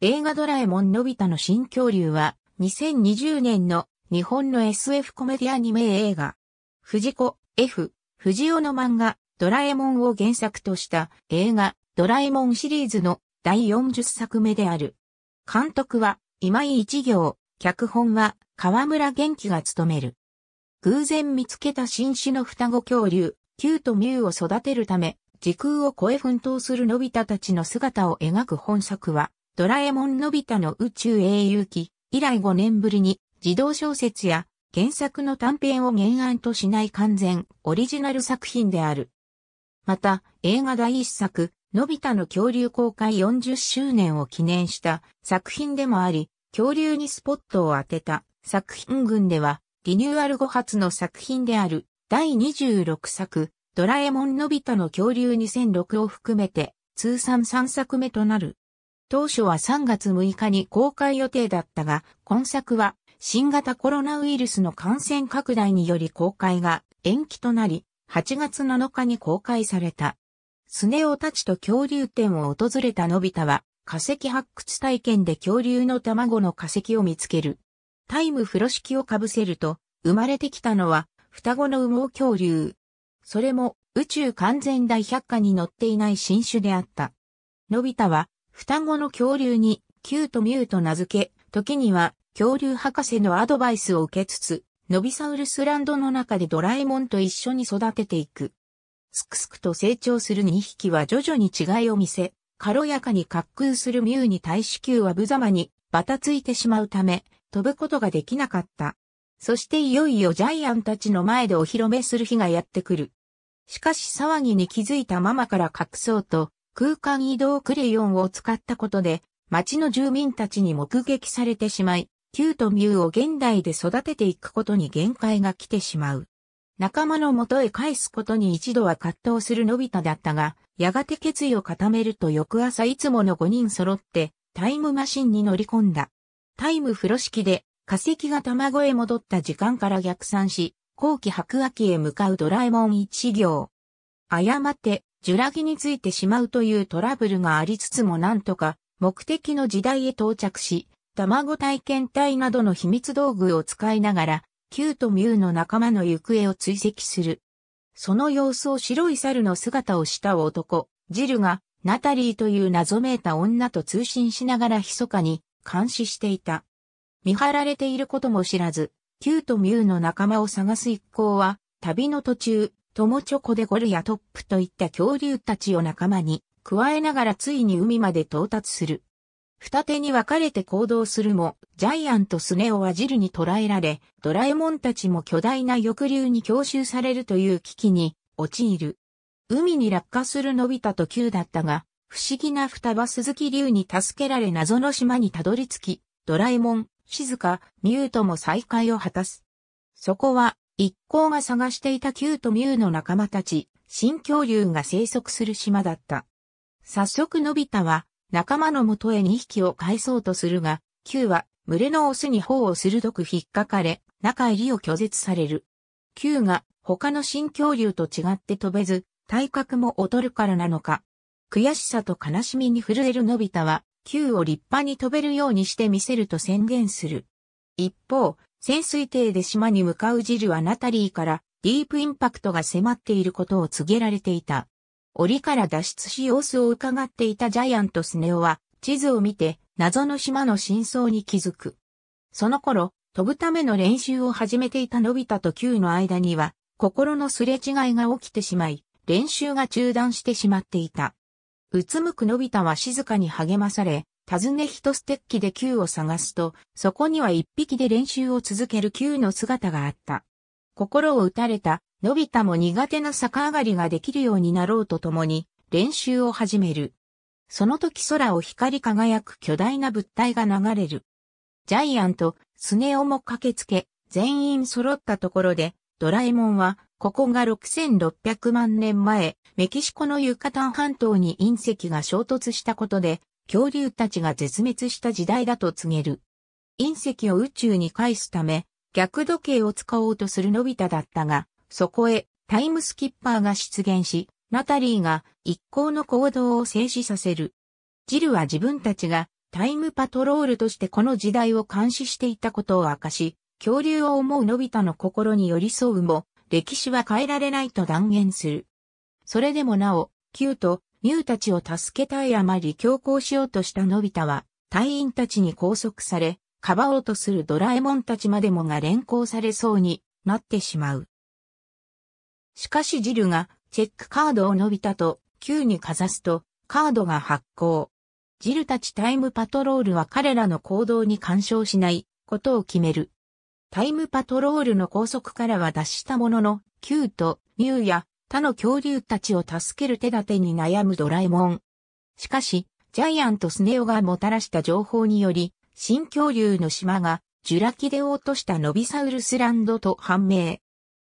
映画ドラえもんのび太の新恐竜は2020年の日本の SF コメディアニメ映画。藤子 F 藤尾の漫画ドラえもんを原作とした映画ドラえもんシリーズの第40作目である。監督は今井一行、脚本は河村元気が務める。偶然見つけた新種の双子恐竜、キューとミュウを育てるため、時空を超え奮闘するのび太たちの姿を描く本作は、ドラえもんのび太の宇宙英雄記以来5年ぶりに児童小説や原作の短編を原案としない完全オリジナル作品である。また映画第一作のび太の恐竜公開40周年を記念した作品でもあり、恐竜にスポットを当てた作品群ではリニューアル後発の作品である第26作ドラえもんのび太の恐竜2006を含めて通算3作目となる。当初は3月6日に公開予定だったが、今作は新型コロナウイルスの感染拡大により公開が延期となり、8月7日に公開された。スネオたちと恐竜店を訪れたのび太は、化石発掘体験で恐竜の卵の化石を見つける。タイム風呂敷をかぶせると、生まれてきたのは双子の羽毛恐竜。それも宇宙完全大百科に載っていない新種であった。のび太は双子の恐竜に、キューとミューと名付け、時には、恐竜博士のアドバイスを受けつつ、ノビサウルスランドの中でドラえもんと一緒に育てていく。すくすくと成長する2匹は徐々に違いを見せ、軽やかに滑空するミュウに対し球は無様にバタついてしまうため、飛ぶことができなかった。そしていよいよジャイアンたちの前でお披露目する日がやってくる。しかし騒ぎに気づいたママから隠そうと、空間移動クレヨンを使ったことで、町の住民たちに目撃されてしまい、キュートミューを現代で育てていくことに限界が来てしまう。仲間の元へ返すことに一度は葛藤するのび太だったが、やがて決意を固めると翌朝いつもの5人揃って、タイムマシンに乗り込んだ。タイム風呂敷で、化石が卵へ戻った時間から逆算し、後期白亜紀へ向かうドラえもん一行。誤って、ジュラギについてしまうというトラブルがありつつもなんとか目的の時代へ到着し、卵体験体などの秘密道具を使いながら、キューとミュウの仲間の行方を追跡する。その様子を白い猿の姿をした男、ジルが、ナタリーという謎めいた女と通信しながら密かに監視していた。見張られていることも知らず、キューとミュウの仲間を探す一行は、旅の途中、トモチョコでゴルやトップといった恐竜たちを仲間に加えながらついに海まで到達する。二手に分かれて行動するも、ジャイアンとスネオはジルに捕らえられ、ドラえもんたちも巨大な翼竜に強襲されるという危機に陥る。海に落下するのび太と Q だったが、不思議な双葉鈴木竜に助けられ謎の島にたどり着き、ドラえもん、静か、ミュートも再会を果たす。そこは、一行が探していたキュートミューの仲間たち、新恐竜が生息する島だった。早速のび太は仲間のもとへ2匹を返そうとするが、キューは群れのオスに頬を鋭く引っかかれ、中入りを拒絶される。キューが他の新恐竜と違って飛べず、体格も劣るからなのか。悔しさと悲しみに震えるのび太は、キューを立派に飛べるようにしてみせると宣言する。一方、潜水艇で島に向かうジルはナタリーからディープインパクトが迫っていることを告げられていた。檻から脱出し様子を伺っていたジャイアントスネオは地図を見て謎の島の真相に気づく。その頃、飛ぶための練習を始めていたのび太と Q の間には心のすれ違いが起きてしまい、練習が中断してしまっていた。うつむくのび太は静かに励まされ、尋ね一ステッキで球を探すと、そこには一匹で練習を続ける球の姿があった。心を打たれた、のび太も苦手な逆上がりができるようになろうとともに、練習を始める。その時空を光り輝く巨大な物体が流れる。ジャイアント、スネオも駆けつけ、全員揃ったところで、ドラえもんは、ここが6600万年前、メキシコのユカタン半島に隕石が衝突したことで、恐竜たちが絶滅した時代だと告げる。隕石を宇宙に返すため、逆時計を使おうとするのび太だったが、そこへタイムスキッパーが出現し、ナタリーが一行の行動を静止させる。ジルは自分たちがタイムパトロールとしてこの時代を監視していたことを明かし、恐竜を思うのび太の心に寄り添うも、歴史は変えられないと断言する。それでもなお、ート、ミュウたちを助けたいあまり強行しようとしたのび太は、隊員たちに拘束され、かばおうとするドラえもんたちまでもが連行されそうになってしまう。しかしジルがチェックカードをのび太と Q にかざすと、カードが発行。ジルたちタイムパトロールは彼らの行動に干渉しないことを決める。タイムパトロールの拘束からは脱したものの、Q とミュウや他の恐竜たちを助ける手立てに悩むドラえもん。しかし、ジャイアントスネオがもたらした情報により、新恐竜の島が、ジュラキで落としたノビサウルスランドと判明。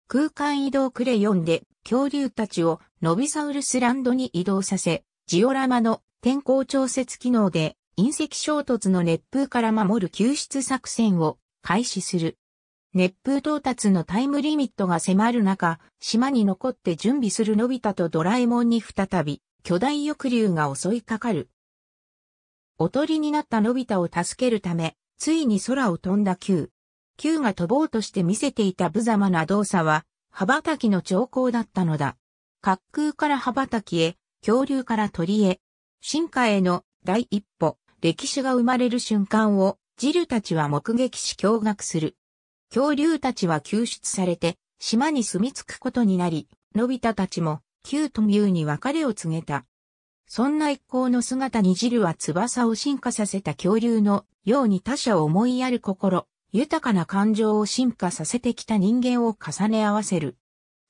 空間移動クレヨンで恐竜たちをノビサウルスランドに移動させ、ジオラマの天候調節機能で隕石衝突の熱風から守る救出作戦を開始する。熱風到達のタイムリミットが迫る中、島に残って準備するのび太とドラえもんに再び、巨大抑留が襲いかかる。おとりになったのび太を助けるため、ついに空を飛んだ Q。Q が飛ぼうとして見せていた無様な動作は、羽ばたきの兆候だったのだ。滑空から羽ばたきへ、恐竜から鳥へ、進化への第一歩、歴史が生まれる瞬間を、ジルたちは目撃し驚愕する。恐竜たちは救出されて、島に住み着くことになり、のび太たちも、キューとミューに別れを告げた。そんな一行の姿にジルは翼を進化させた恐竜のように他者を思いやる心、豊かな感情を進化させてきた人間を重ね合わせる。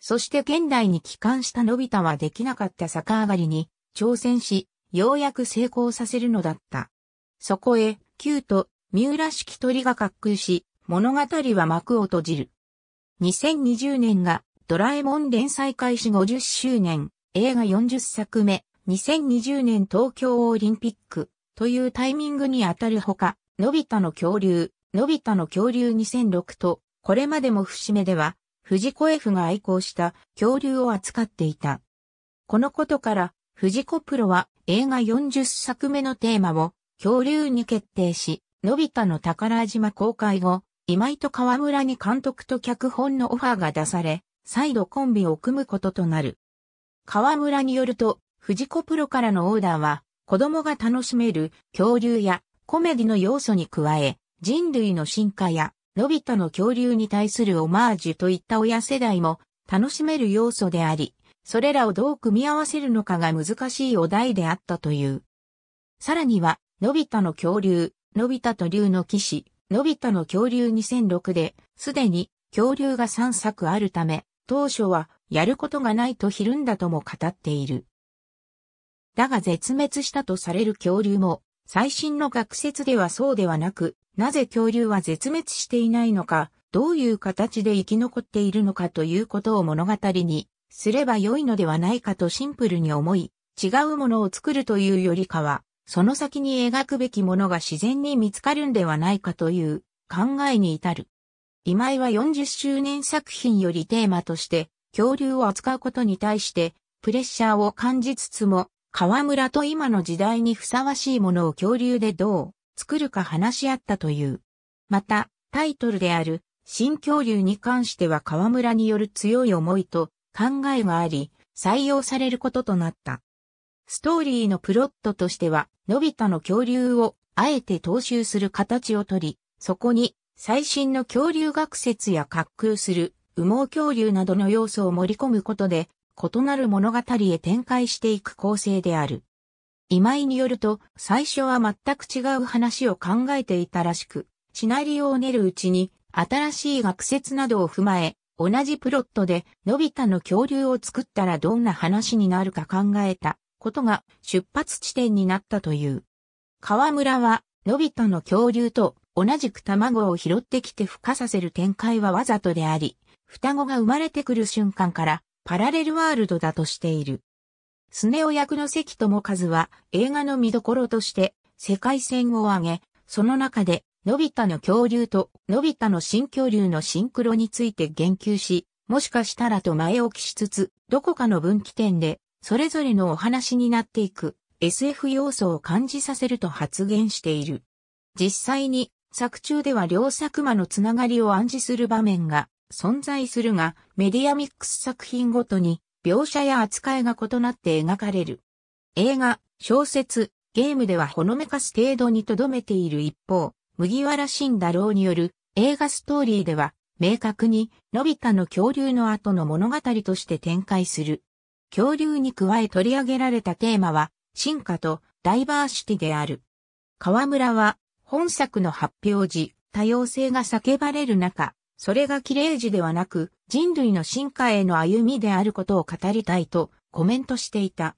そして現代に帰還したのび太はできなかった逆上がりに挑戦し、ようやく成功させるのだった。そこへ、キューとミューらしき鳥が滑空し、物語は幕を閉じる。2020年がドラえもん連載開始50周年、映画40作目、2020年東京オリンピックというタイミングにあたるほか、のび太の恐竜、のび太の恐竜2006と、これまでも節目では、藤子 F が愛好した恐竜を扱っていた。このことから、藤子プロは映画40作目のテーマを恐竜に決定し、のび太の宝島公開後、今井と河村に監督と脚本のオファーが出され、再度コンビを組むこととなる。河村によると、藤子プロからのオーダーは、子供が楽しめる恐竜やコメディの要素に加え、人類の進化や、のび太の恐竜に対するオマージュといった親世代も楽しめる要素であり、それらをどう組み合わせるのかが難しいお題であったという。さらには、のび太の恐竜、のび太と竜の騎士、のび太の恐竜2006で、すでに恐竜が3作あるため、当初はやることがないとひるんだとも語っている。だが絶滅したとされる恐竜も、最新の学説ではそうではなく、なぜ恐竜は絶滅していないのか、どういう形で生き残っているのかということを物語にすれば良いのではないかとシンプルに思い、違うものを作るというよりかは、その先に描くべきものが自然に見つかるんではないかという考えに至る。今井は40周年作品よりテーマとして恐竜を扱うことに対してプレッシャーを感じつつも河村と今の時代にふさわしいものを恐竜でどう作るか話し合ったという。またタイトルである新恐竜に関しては河村による強い思いと考えがあり採用されることとなった。ストーリーのプロットとしては、のび太の恐竜をあえて踏襲する形をとり、そこに最新の恐竜学説や滑空する羽毛恐竜などの要素を盛り込むことで、異なる物語へ展開していく構成である。今井によると、最初は全く違う話を考えていたらしく、シナリオを練るうちに、新しい学説などを踏まえ、同じプロットで、のび太の恐竜を作ったらどんな話になるか考えたことが出発地点になったという。河村は、のび太の恐竜と同じく卵を拾ってきて孵化させる展開はわざとであり、双子が生まれてくる瞬間からパラレルワールドだとしている。スネオ役の関智和は映画の見どころとして世界線を挙げ、その中でのび太の恐竜とのび太の新恐竜のシンクロについて言及し、もしかしたらと前置きしつつ、どこかの分岐点でそれぞれのお話になっていく SF 要素を感じさせると発言している。実際に作中では両作間のつながりを暗示する場面が存在するが、メディアミックス作品ごとに描写や扱いが異なって描かれる。映画、小説、ゲームではほのめかす程度に留めている一方、麦わら新太郎による映画ストーリーでは明確にのび太の恐竜の後の物語として展開する。恐竜に加え取り上げられたテーマは、進化とダイバーシティである。河村は、本作の発表時、多様性が叫ばれる中、それが綺麗事ではなく、人類の進化への歩みであることを語りたいとコメントしていた。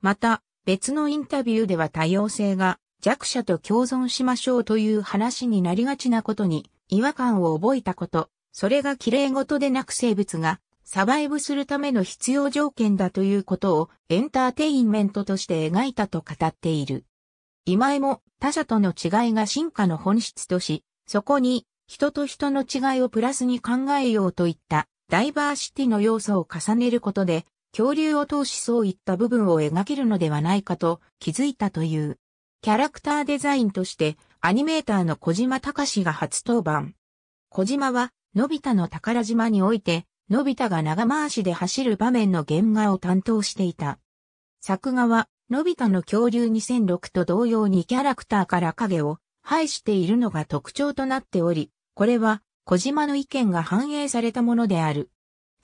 また、別のインタビューでは多様性が弱者と共存しましょうという話になりがちなことに違和感を覚えたこと、それが綺麗事でなく生物がサバイブするための必要条件だということをエンターテインメントとして描いたと語っている。今井も他者との違いが進化の本質とし、そこに人と人の違いをプラスに考えようといったダイバーシティの要素を重ねることで、恐竜を通しそういった部分を描けるのではないかと気づいたという。キャラクターデザインとしてアニメーターの小島隆が初登板。小島は、のび太の宝島において、のび太が長回しで走る場面の原画を担当していた。作画は、のび太の恐竜2006と同様にキャラクターから影を排しているのが特徴となっており、これは小島の意見が反映されたものである。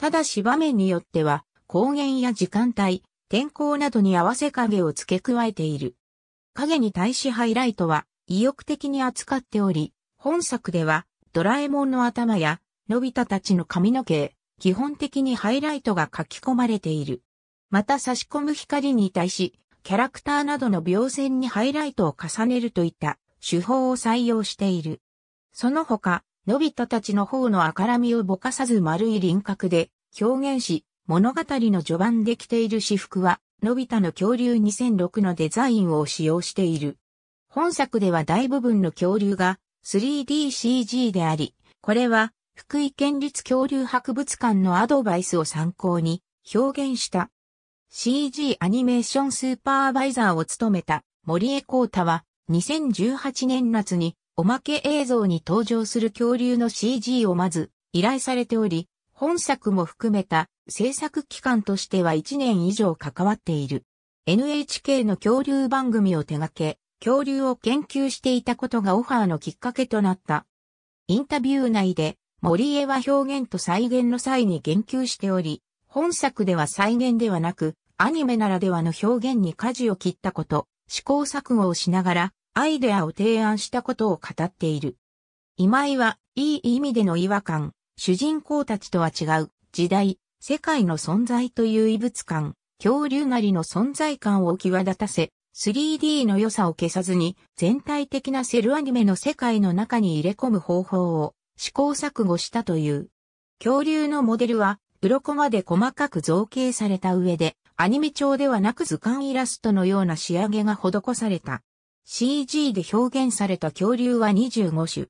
ただし場面によっては、光源や時間帯、天候などに合わせ影を付け加えている。影に対しハイライトは意欲的に扱っており、本作ではドラえもんの頭やのび太たちの髪の毛、基本的にハイライトが書き込まれている。また差し込む光に対し、キャラクターなどの描線にハイライトを重ねるといった手法を採用している。その他、のび太たちの方の明るみをぼかさず丸い輪郭で表現し、物語の序盤で着ている私服は、のび太の恐竜2006のデザインを使用している。本作では大部分の恐竜が 3DCG であり、これは福井県立恐竜博物館のアドバイスを参考に表現した。CG アニメーションスーパーバイザーを務めた森江光太は2018年夏におまけ映像に登場する恐竜の CG をまず依頼されており、本作も含めた制作期間としては1年以上関わっている。NHK の恐竜番組を手掛け、恐竜を研究していたことがオファーのきっかけとなった。インタビュー内で森江は表現と再現の際に言及しており、本作では再現ではなく、アニメならではの表現に舵を切ったこと、試行錯誤をしながら、アイデアを提案したことを語っている。今井は、いい意味での違和感、主人公たちとは違う、時代、世界の存在という異物感、恐竜なりの存在感を際立たせ、3D の良さを消さずに全体的なセルアニメの世界の中に入れ込む方法を試行錯誤したという。恐竜のモデルは、鱗まで細かく造形された上で、アニメ調ではなく図鑑イラストのような仕上げが施された。CG で表現された恐竜は25種。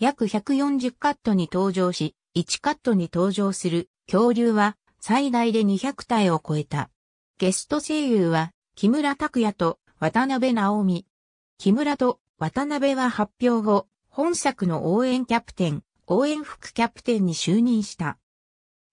約140カットに登場し、1カットに登場する恐竜は最大で200体を超えた。ゲスト声優は木村拓也と渡辺直美。木村と渡辺は発表後、本作の応援キャプテン、応援副キャプテンに就任した。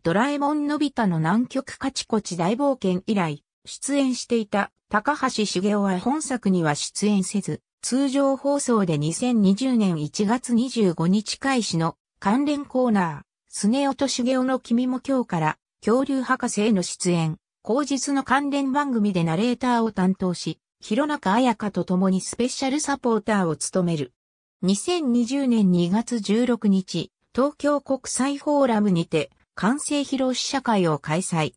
ドラえもんのび太の南極カチコチ大冒険以来、出演していた高橋茂雄は本作には出演せず、通常放送で2020年1月25日開始の関連コーナー、スネ夫と茂雄の君も今日から恐竜博士への出演、後日の関連番組でナレーターを担当し、広中彩香と共にスペシャルサポーターを務める。2020年2月16日、東京国際フォーラムにて、完成披露試写会を開催。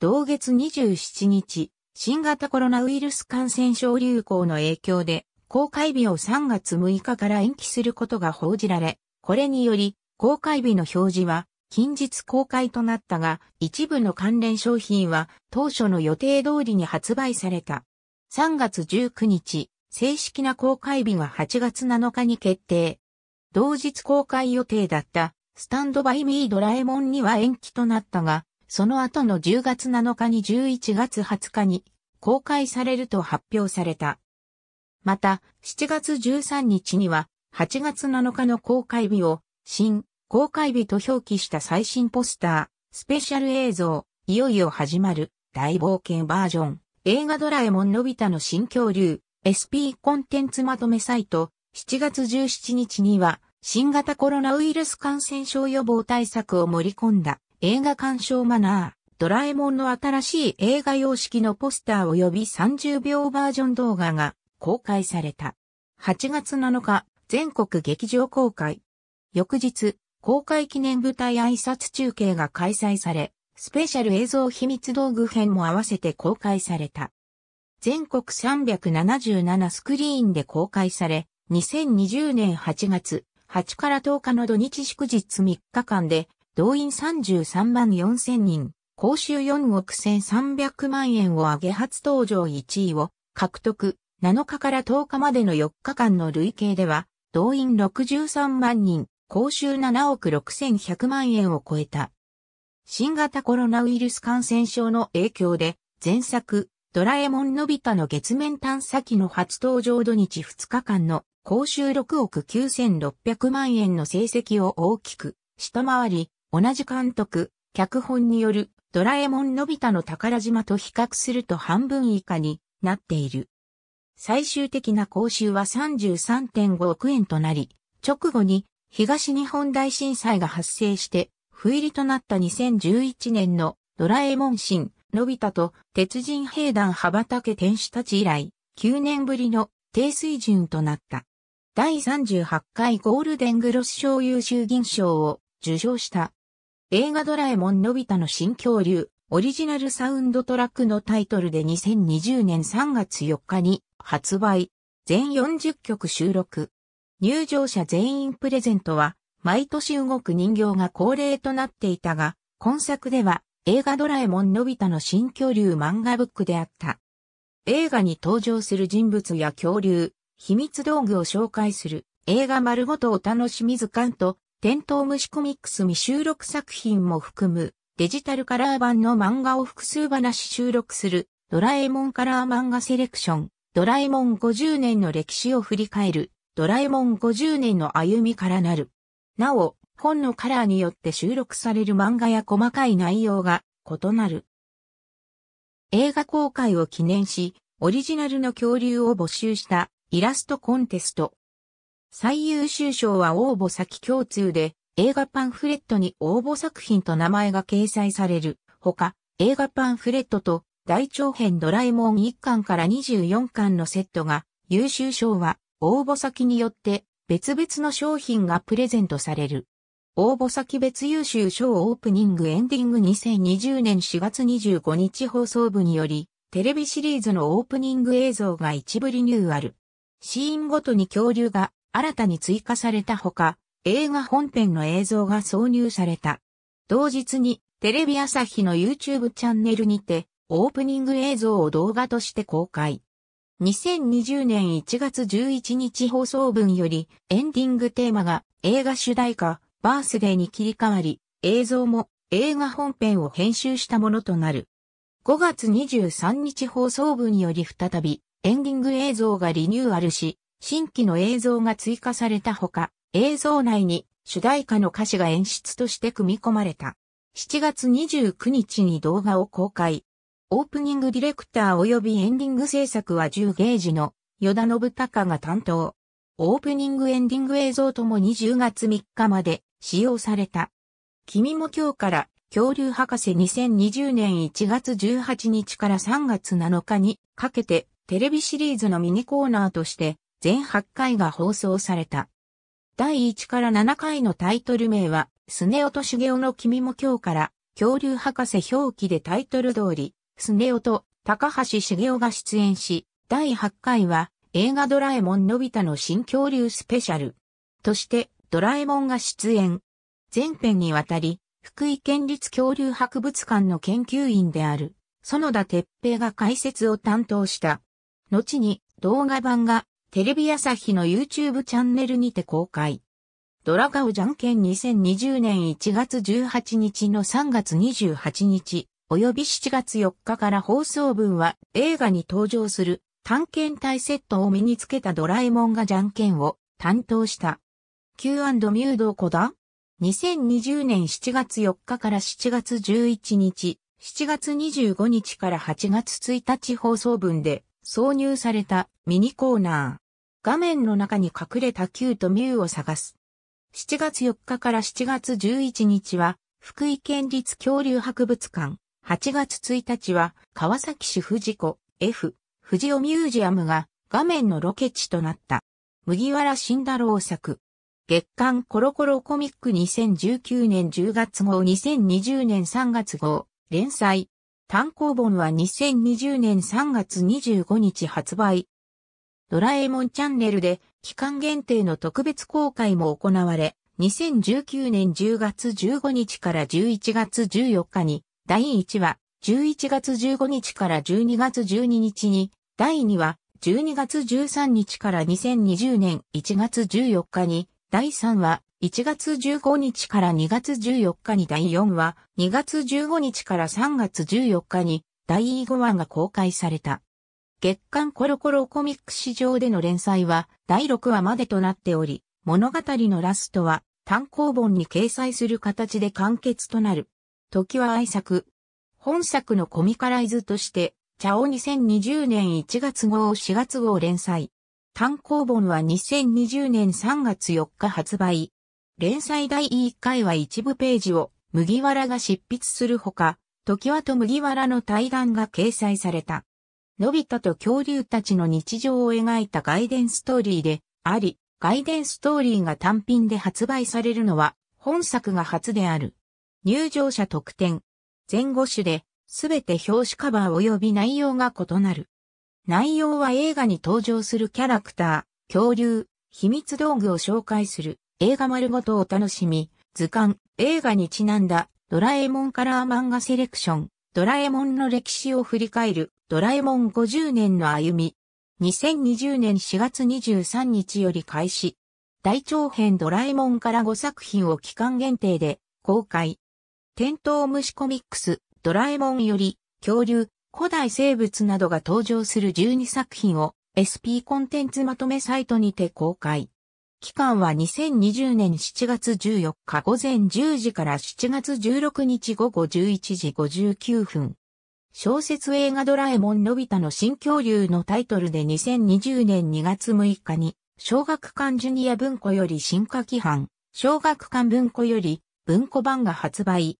同月27日、新型コロナウイルス感染症流行の影響で、公開日を3月6日から延期することが報じられ、これにより、公開日の表示は、近日公開となったが、一部の関連商品は、当初の予定通りに発売された。3月19日、正式な公開日が8月7日に決定。同日公開予定だったスタンドバイミードラえもんには延期となったが、その後の10月7日に11月20日に公開されると発表された。また、7月13日には8月7日の公開日を新公開日と表記した最新ポスター、スペシャル映像、いよいよ始まる大冒険バージョン、映画ドラえもんのび太の新恐竜、SP コンテンツまとめサイト、7月17日には、新型コロナウイルス感染症予防対策を盛り込んだ映画鑑賞マナー、ドラえもんの新しい映画様式のポスター及び30秒バージョン動画が公開された。8月7日、全国劇場公開。翌日、公開記念舞台挨拶中継が開催され、スペシャル映像秘密道具編も合わせて公開された。全国377スクリーンで公開され、2020年8月8から10日の土日祝日3日間で、動員33万4千人、公衆4億1300万円を上げ初登場1位を獲得。7日から10日までの4日間の累計では、動員63万人、公衆7億6100万円を超えた。新型コロナウイルス感染症の影響で、前作、ドラえもんのび太の月面探査機の初登場土日2日間の公衆6億9600万円の成績を大きく下回り、同じ監督、脚本によるドラえもんのび太の宝島と比較すると半分以下になっている。最終的な講習は33.5億円となり、直後に東日本大震災が発生して、不入りとなった2011年のドラえもん新のび太と鉄人兵団羽ばたけ天使たち以来、9年ぶりの低水準となった。第38回ゴールデングロス賞優秀銀賞を受賞した。映画ドラえもんのび太の新恐竜、オリジナルサウンドトラックのタイトルで2020年3月4日に発売。全40曲収録。入場者全員プレゼントは毎年動く人形が恒例となっていたが、今作では映画ドラえもんのび太の新恐竜漫画ブックであった。映画に登場する人物や恐竜、秘密道具を紹介する映画丸ごとお楽しみ図鑑と、テントウムシコミックス未収録作品も含むデジタルカラー版の漫画を複数話収録するドラえもんカラー漫画セレクション、ドラえもん50年の歴史を振り返る、ドラえもん50年の歩みからなる。なお、本のカラーによって収録される漫画や細かい内容が異なる。映画公開を記念し、オリジナルの恐竜を募集したイラストコンテスト。最優秀賞は応募先共通で映画パンフレットに応募作品と名前が掲載される。ほか、映画パンフレットと大長編ドラえもん1巻から24巻のセットが優秀賞は応募先によって別々の商品がプレゼントされる。応募先別優秀賞オープニングエンディング2020年4月25日放送部により、テレビシリーズのオープニング映像が一部リニューアル。シーンごとに恐竜が新たに追加されたほか、映画本編の映像が挿入された。同日に、テレビ朝日の YouTube チャンネルにて、オープニング映像を動画として公開。2020年1月11日放送分より、エンディングテーマが映画主題歌、バースデーに切り替わり、映像も映画本編を編集したものとなる。5月23日放送部により再び、エンディング映像がリニューアルし、新規の映像が追加されたほか、映像内に主題歌の歌詞が演出として組み込まれた。7月29日に動画を公開。オープニングディレクター及びエンディング制作は10ゲージの与田信隆が担当。オープニングエンディング映像ともに10月3日まで使用された。君も今日から恐竜博士2020年1月18日から3月7日にかけてテレビシリーズのミニコーナーとして全8回が放送された。第1から7回のタイトル名は、スネオとシゲオの君も今日から恐竜博士表記でタイトル通り、スネオと高橋茂雄が出演し、第8回は映画ドラえもんのび太の新恐竜スペシャルとしてドラえもんが出演。前編にわたり、福井県立恐竜博物館の研究員である、園田哲平が解説を担当した。後に動画版がテレビ朝日の YouTube チャンネルにて公開。ドラガオじゃんけん2020年1月18日の3月28日、及び7月4日から放送分は映画に登場する探検隊セットを身につけたドラえもんがじゃんけんを担当した。Q&Q どこだ ?2020 年7月4日から7月11日、7月25日から8月1日放送分で挿入されたミニコーナー。画面の中に隠れた Q とミュウを探す。7月4日から7月11日は、福井県立恐竜博物館。8月1日は、川崎市富士湖 F、富士尾ミュージアムが画面のロケ地となった。麦わら新太郎作。月刊コロコロコミック2019年10月号2020年3月号連載単行本は2020年3月25日発売ドラえもんチャンネルで期間限定の特別公開も行われ2019年10月15日から11月14日に第1話11月15日から12月12日に第2話12月13日から2020年1月14日に第3話、1月15日から2月14日に第4話、2月15日から3月14日に第5話が公開された。月刊コロコロコミック史上での連載は第6話までとなっており、物語のラストは単行本に掲載する形で完結となる。時は愛作。本作のコミカライズとして、チャオ2020年1月号4月号連載。単行本は2020年3月4日発売。連載第1回は一部ページを麦わらが執筆するほか、時はと麦わらの対談が掲載された。のび太と恐竜たちの日常を描いた外伝ストーリーであり、外伝ストーリーが単品で発売されるのは本作が初である。入場者特典。前後種で、すべて表紙カバー及び内容が異なる。内容は映画に登場するキャラクター、恐竜、秘密道具を紹介する映画丸ごとお楽しみ、図鑑、映画にちなんだドラえもんカラー漫画セレクション、ドラえもんの歴史を振り返るドラえもん50年の歩み、2020年4月23日より開始、大長編ドラえもんから5作品を期間限定で公開、テントウムシコミックス、ドラえもんより、恐竜、古代生物などが登場する12作品を SP コンテンツまとめサイトにて公開。期間は2020年7月14日午前10時から7月16日午後11時59分。小説映画ドラえもんのび太の新恐竜のタイトルで2020年2月6日に、小学館ジュニア文庫より進化規範、小学館文庫より文庫版が発売。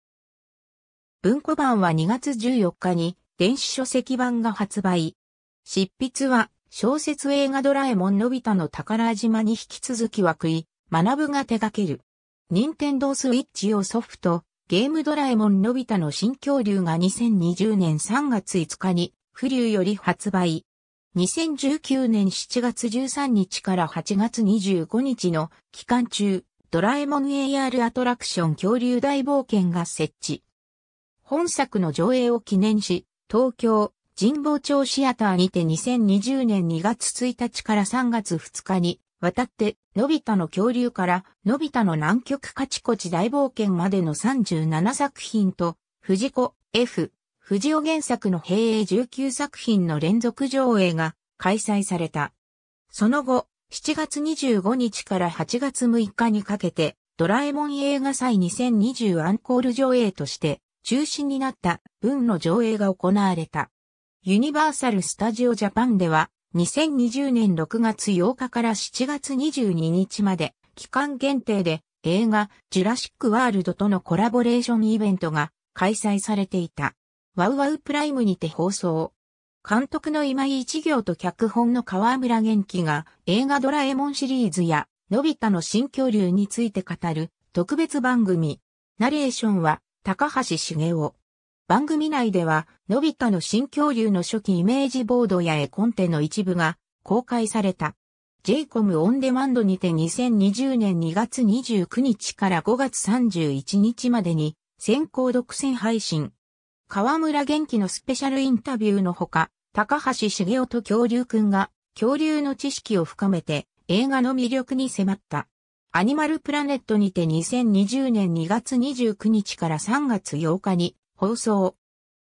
文庫版は2月14日に、電子書籍版が発売。執筆は、小説映画ドラえもんのび太の宝島に引き続き枠井、学ぶが手掛ける。任天堂スイッチ用ソフト、ゲームドラえもんのび太の新恐竜が2020年3月5日に、不ーより発売。2019年7月13日から8月25日の期間中、ドラえもん AR アトラクション恐竜大冒険が設置。本作の上映を記念し、東京、神保町シアターにて2020年2月1日から3月2日に、渡って、のび太の恐竜から、のび太の南極カチコチ大冒険までの37作品と、藤子 F、藤尾原作の平英19作品の連続上映が開催された。その後、7月25日から8月6日にかけて、ドラえもん映画祭2020アンコール上映として、中心になった文の上映が行われた。ユニバーサル・スタジオ・ジャパンでは2020年6月8日から7月22日まで期間限定で映画ジュラシック・ワールドとのコラボレーションイベントが開催されていた。ワウワウプライムにて放送。監督の今井一行と脚本の河村元気が映画ドラえもんシリーズやのび太の新恐竜について語る特別番組。ナレーションは高橋茂雄。番組内では、のび太の新恐竜の初期イメージボードや絵コンテの一部が公開された。JCOM オンデマンドにて2020年2月29日から5月31日までに先行独占配信。河村元気のスペシャルインタビューのほか、高橋茂雄と恐竜くんが恐竜の知識を深めて映画の魅力に迫った。アニマルプラネットにて2020年2月29日から3月8日に放送。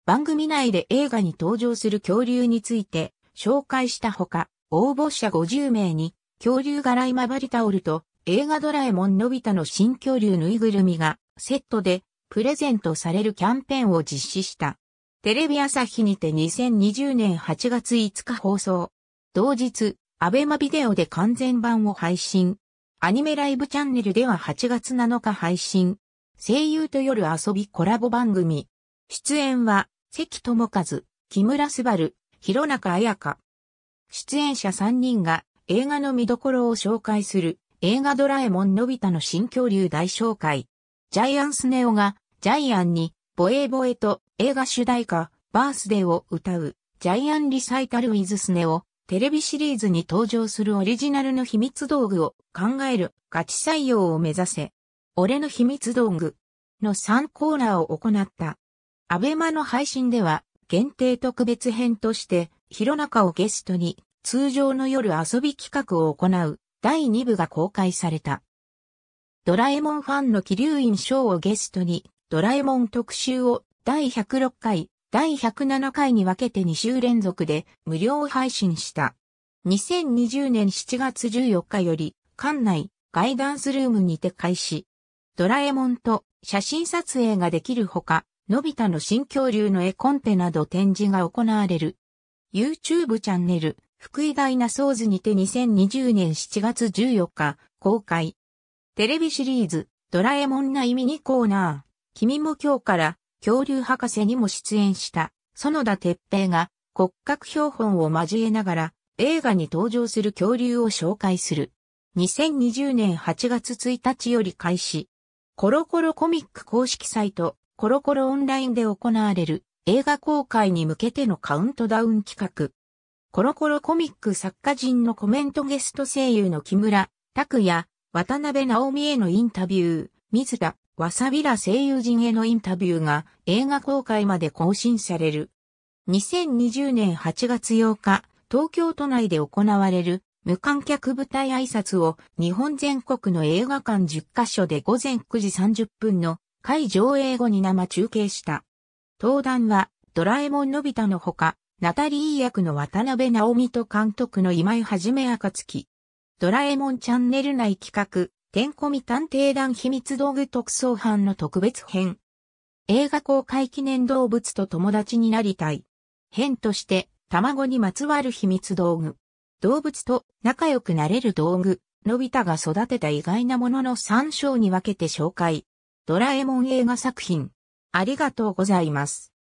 番組内で映画に登場する恐竜について紹介したほか、応募者50名に恐竜柄バリタオルと映画ドラえもんのび太の新恐竜ぬいぐるみがセットでプレゼントされるキャンペーンを実施した。テレビ朝日にて2020年8月5日放送。同日、アベマビデオで完全版を配信。アニメライブチャンネルでは8月7日配信。声優と夜遊びコラボ番組。出演は、関智和、木村昴、弘中綾香。出演者3人が映画の見どころを紹介する映画ドラえもんのび太の新恐竜大紹介。ジャイアンスネオがジャイアンにボエボエと映画主題歌バースデーを歌うジャイアンリサイタルウィズスネオテレビシリーズに登場するオリジナルの秘密道具を考えるガチ採用を目指せ。俺の秘密道具の3コーナーを行った。アベマの配信では限定特別編として広中をゲストに通常の夜遊び企画を行う第2部が公開された。ドラえもんファンの気流院賞をゲストにドラえもん特集を第106回第107回に分けて2週連続で無料配信した。2020年7月14日より、館内、ガイダンスルームにて開始。ドラえもんと写真撮影ができるほか、のび太の新恐竜の絵コンテなど展示が行われる。YouTube チャンネル、福井ダイナソーズにて2020年7月14日、公開。テレビシリーズ、ドラえもんな意味にコーナー、君も今日から恐竜博士にも出演した園田哲平が骨格標本を交えながら映画に登場する恐竜を紹介する。2020年8月1日より開始。コロコロコミック公式サイト、コロコロオンラインで行われる映画公開に向けてのカウントダウン企画。コロコロコミック作家人のコメントゲスト声優の木村拓也、渡辺直美へのインタビュー、水田わさびら声優陣へのインタビューが映画公開まで更新される。2020年8月8日、東京都内で行われる無観客舞台挨拶を日本全国の映画館10カ所で午前9時30分の会上映後に生中継した。登壇はドラえもんのび太のほか、ナタリー役の渡辺直美と監督の今井はじめ暁。ドラえもんチャンネル内企画、てんこみ探偵団秘密道具特捜班の特別編。映画公開記念動物と友達になりたい。編として、卵にまつわる秘密道具。動物と仲良くなれる道具。のび太が育てた意外なものの3章に分けて紹介。ドラえもん映画作品。ありがとうございます。